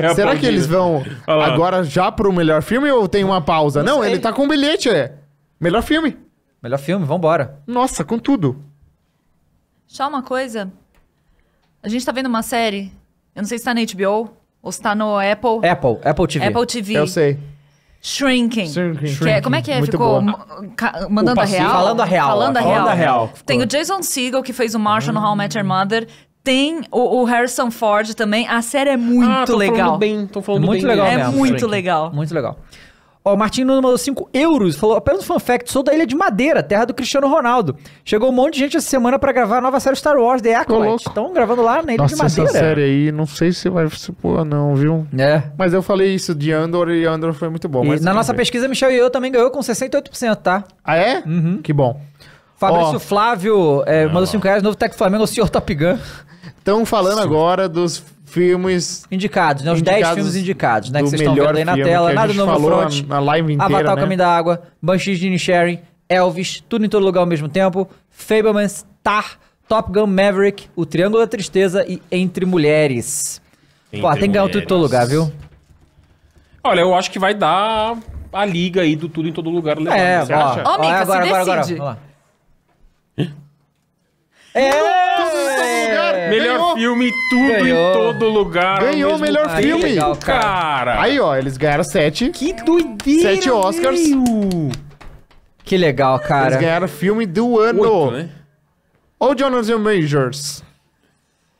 É Será que eles vão agora já pro melhor filme ou tem uma pausa? Não, Não ele tá com um bilhete, é. Melhor filme. Melhor filme, vambora. Nossa, com tudo. Só uma coisa. A gente tá vendo uma série. Eu não sei se tá na HBO ou se tá no Apple. Apple, Apple TV. Apple TV. Eu sei. Shrinking. Shrinking. Que é, como é que é? Muito Ficou mandando a real? Falando a real. Falando a real. Falando a real. Tem o Jason Segel, que fez o Marshall no How I Met Your Mother. Tem o, o, Harrison Ford também. A série é muito ah, legal. Falando bem, tô falando é muito bem legal. É mesmo, muito Frank. legal. Muito legal. Ó, o Martino mandou 5 euros, falou apenas um fun fact, sou da Ilha de Madeira, terra do Cristiano Ronaldo. Chegou um monte de gente essa semana para gravar a nova série Star Wars, The Acolyte. Estão gravando lá na Ilha Nossa, de Madeira. essa série aí, não sei se vai se pôr não, viu? É. Mas eu falei isso de Andor e Andor foi muito bom. na nossa ver. pesquisa, Michel e eu também ganhou com 68%, tá? Ah, é? Uhum. Que bom. Fabrício oh. Flávio é, mandou 5 reais, novo Tec Flamengo, o senhor Top Gun. Estão falando Sim. agora dos filmes indicados, né? Os 10 filmes indicados, né? Que vocês estão vendo aí na tela. Nada novo falou front, na live inteira, Avatar né? Caminho da Água, Banshees de Sharing, Elvis, Tudo em Todo Lugar ao mesmo tempo, Fablemans, Tar, Top Gun Maverick, O Triângulo da Tristeza e Entre Mulheres. Entre Pô, tem que ganhar Tudo em Todo Lugar, viu? Olha, eu acho que vai dar a liga aí do Tudo em Todo Lugar. Levando, é, ó, ó, ó, amiga, agora, agora, agora, agora, agora. É! Melhor Ganhou. filme tudo, Ganhou. em todo lugar. Ganhou o melhor Aí, filme. legal, cara. Cara, Aí, ó, eles ganharam sete. Que doideira, Sete Oscars. meu. Que legal, cara Eles ganharam filme do ano. oito, né? Ou Jonathan Majors.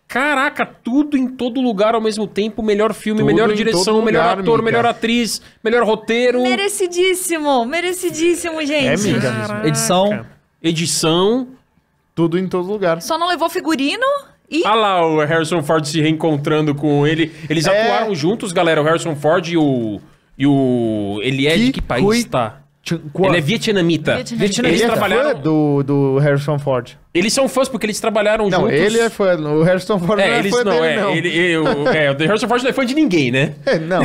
Caraca, tudo em todo lugar ao mesmo tempo. Melhor filme, Tudo melhor direção, melhor ator, amiga. melhor atriz, melhor roteiro, Merecidíssimo, merecidíssimo, É, gente. amiga. Edição. edição. Tudo em todo lugar. Só não levou figurino? E... Ah lá, o Harrison Ford se reencontrando com ele. Eles é... atuaram juntos, galera, o Harrison Ford e o. E o. Ele é que de que país, está tá? Ele é vietnamita. vietnamita. Ele é trabalharam... é fã do, do Harrison Ford. Eles são fãs porque eles trabalharam não, juntos. Não, ele é fã. O Harrison Ford é, não é eles, fã não, dele, é, não. Ele, é, o Harrison Ford não é fã de ninguém, né? É, não.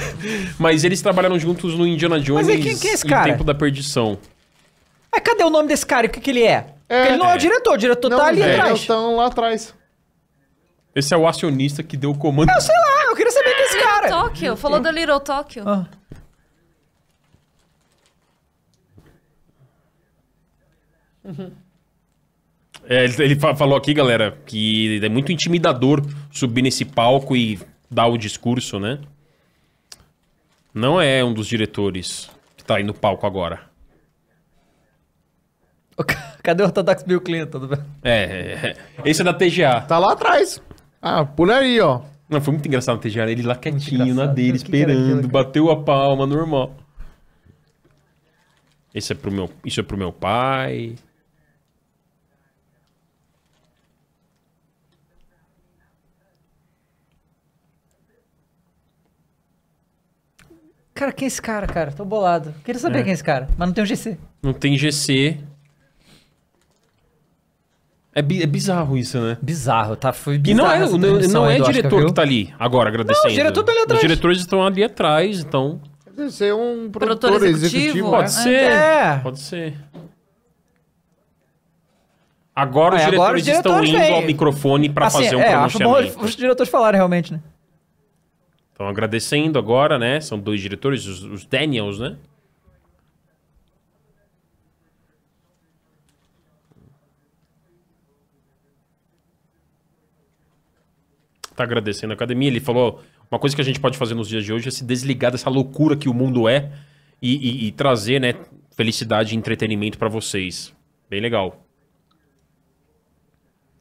Mas eles trabalharam juntos no Indiana Jones Mas é, quem, quem é esse cara? no Tempo da Perdição. Mas é, cadê o nome desse cara e o que, que ele é? é ele não é, o é. diretor, o diretor não, tá ali atrás. Eles estão lá atrás. Esse é o acionista que deu o comando. Eu sei lá, eu queria saber quem é esse Little cara. Tóquio, falou da Little Tóquio. Ah. Uhum. É, ele, ele falou aqui, galera, que é muito intimidador subir nesse palco e dar o discurso, né? Não é um dos diretores que tá aí no palco agora. Cadê o ortodoxo Bill Clinton? É, é, é. esse é da TGA. Tá lá atrás. Ah, por aí, ó. Não, foi muito engraçado ter ele lá quietinho na dele, esperando, bateu a palma, normal. Esse é pro meu, isso é pro meu pai. Cara, quem é esse cara, cara? Tô bolado. Queria saber é. quem é esse cara, mas não tem um GC. Não tem GC. É, bi é bizarro isso, né? Bizarro, tá? Foi bizarro. E não é, não, não é diretor que tá ali agora agradecendo. Não, o diretor tá ali atrás. Os diretores estão ali atrás, então. Deve ser um produtor, produtor executivo. executivo. É. Pode é. ser. É. Pode ser. Agora, os, diretores agora os diretores estão indo ao microfone para assim, fazer um é, pronunciamento. bom os diretores falaram realmente, né? Estão agradecendo agora, né? São dois diretores, os, os Daniels, né? está agradecendo a academia. Ele falou: uma coisa que a gente pode fazer nos dias de hoje é se desligar dessa loucura que o mundo é e, e, e trazer, né, felicidade e entretenimento para vocês. Bem legal.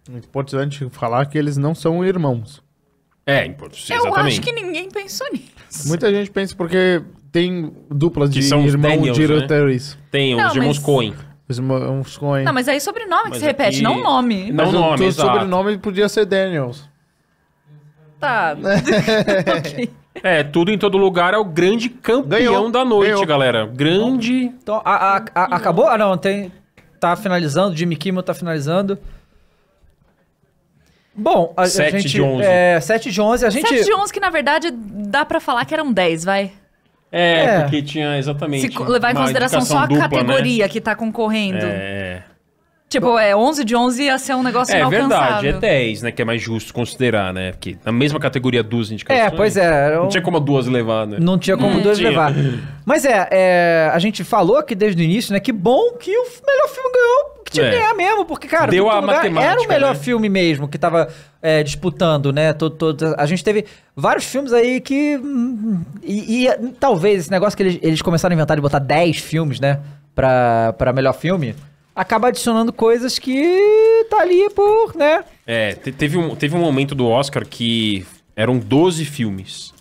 Importante falar que eles não são irmãos. É, importante. Eu acho que ninguém pensou nisso. Muita gente pensa porque tem duplas que de são irmão Daniels, Né? Tem não, os irmãos mas... Cohen. Os irmãos Cohen. Não, mas aí é sobrenome mas que se repete, aqui... não nome. Não o nome, o, sobrenome podia ser Daniels tá. okay. É, tudo em todo lugar é o grande campeão ganhou, da noite, ganhou. galera. Grande. Então, a, a, a, acabou? Ah, não, tem. Tá finalizando, Jimmy Kimmel tá finalizando. Bom, a, 7 gente. É, de 11. É, 7 de 11. A gente... 7 de 11, que na verdade dá pra falar que eram 10, vai. É, é. porque tinha exatamente. Se levar em consideração só a dupla, né? categoria né? que tá concorrendo. É. Tipo, é 11 de 11 ia ser um negócio É verdade, é 10, né? Que é mais justo considerar, né? Porque na mesma categoria duas indicações. É, pois é. Eu... Não tinha como duas levar, né? Não tinha como hum, duas tinha. levar. Mas é, é, a gente falou aqui desde o início, né? Que bom que o melhor filme ganhou, que tinha é. que ganhar mesmo, porque, cara, Deu a matemática, era o melhor né? filme mesmo que tava é, disputando, né? Todo, todo, a gente teve vários filmes aí que. Hum, e, e talvez esse negócio que eles, eles começaram a inventar de botar 10 filmes, né? Pra, pra melhor filme acaba adicionando coisas que tá ali por, né? É, teve um, teve um momento do Oscar que eram 12 filmes.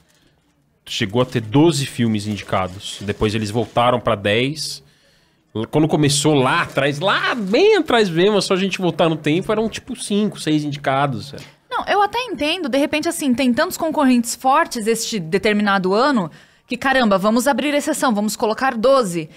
Chegou a ter 12 filmes indicados. Depois eles voltaram para 10. Quando começou lá atrás, lá bem atrás mesmo, é só a gente voltar no tempo, eram tipo 5, 6 indicados. É. Não, eu até entendo, de repente, assim, tem tantos concorrentes fortes este determinado ano que, caramba, vamos abrir exceção, vamos colocar 12.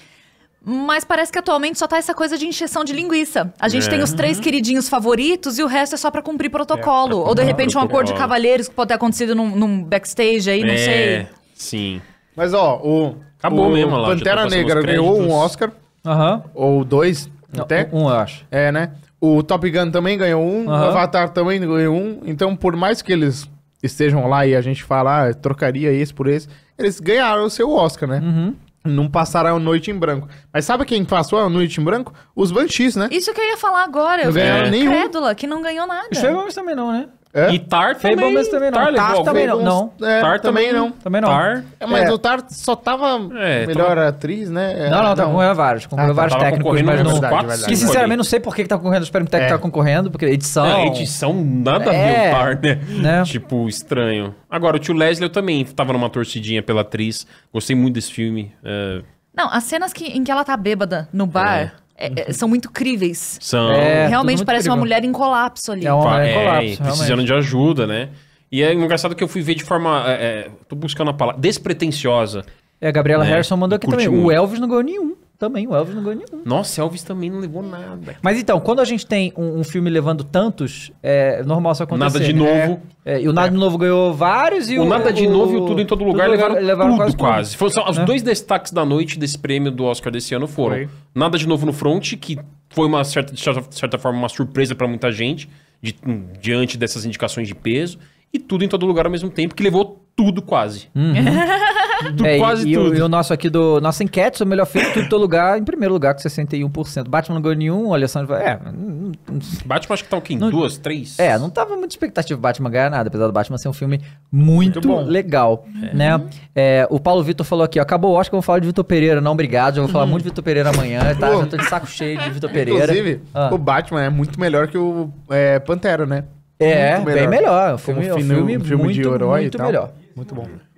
Mas parece que atualmente só tá essa coisa de injeção de linguiça. A gente é. tem os três uhum. queridinhos favoritos e o resto é só para cumprir é, protocolo. É, Ou de repente um acordo de cavalheiros que pode ter acontecido num, num backstage aí, não é, sei. Sim. Mas ó, o. Acabou o mesmo lá. Tá Pantera Negra ganhou um Oscar. Aham. Uh -huh. Ou dois, até. Um, eu acho. É, né? O Top Gun também ganhou um, uh -huh. o Avatar também ganhou um. Então, por mais que eles estejam lá e a gente falar, ah, trocaria esse por esse, eles ganharam o seu Oscar, né? Uhum. -huh não passará a noite em branco. Mas sabe quem passou a noite em branco? Os Banshees, né? Isso que eu ia falar agora. eu fiquei nenhum. Crédula, que não ganhou nada. Os Fablemans é também não, né? É? E Tar também. também não. Tar, é Tar também não. É, Tar também não. Também não. Tar. É, mas é. o Tar só tava é, melhor atriz, né? Não, não, tá, ah, tá concorrendo a vários. Concorreu ah, vários técnicos, mas não. Verdade, verdade, que sinceramente não sei por que, que tá concorrendo. Espero que tá concorrendo, porque edição. É, edição nada a ver o Tar, né? né? Tipo, estranho. Agora, o tio Leslie eu também tava numa torcidinha pela atriz. Gostei muito desse filme. Não, as cenas que, em que ela tá bêbada no bar é, é uhum. são muito críveis. São. É, realmente parece uma mulher em colapso ali. É uma mulher em é, colapso, Precisando de ajuda, né? E é engraçado que eu fui ver de forma... É, é tô buscando a palavra. Despretensiosa. É, a Gabriela né? Harrison mandou aqui também. O Elvis não ganhou nenhum. Também, o Elvis não ganhou nenhum. Nossa, Elvis também não levou nada. Mas então, quando a gente tem um, um filme levando tantos, é normal isso acontecer. Nada de né? novo. É, e o Nada é. de Novo ganhou vários e o... o nada de Novo e o Tudo em Todo Lugar, tudo levaram, levaram, tudo, quase. quase. Foram, são, os né? dois destaques da noite desse prêmio do Oscar desse ano foram Foi. Nada de Novo no Front, que foi uma certa, de certa forma uma surpresa para muita gente, de, hum, diante dessas indicações de peso e tudo em todo lugar ao mesmo tempo, que levou tudo quase. Uhum. tudo, é, quase e, tudo. E o, e o nosso aqui do. Nossa enquete, o melhor filme tudo em todo lugar, em primeiro lugar, com 61%. Batman não ganhou nenhum, olha só. É. Batman acho que tá o quê? Não, duas, três? É, não tava muita expectativa Batman ganhar nada, apesar do Batman ser um filme muito, muito legal. É. Né? Uhum. É, o Paulo Vitor falou aqui, ó, acabou, acho que eu vou falar de Vitor Pereira. Não, obrigado, já vou falar uhum. muito de Vitor Pereira amanhã, tá? já tô de saco cheio de Vitor Pereira. Inclusive, ah. o Batman é muito melhor que o é, Pantera, né? É, melhor. bem melhor. É um filme, é um filme, filme muito, de herói muito e tal. melhor. Muito bom.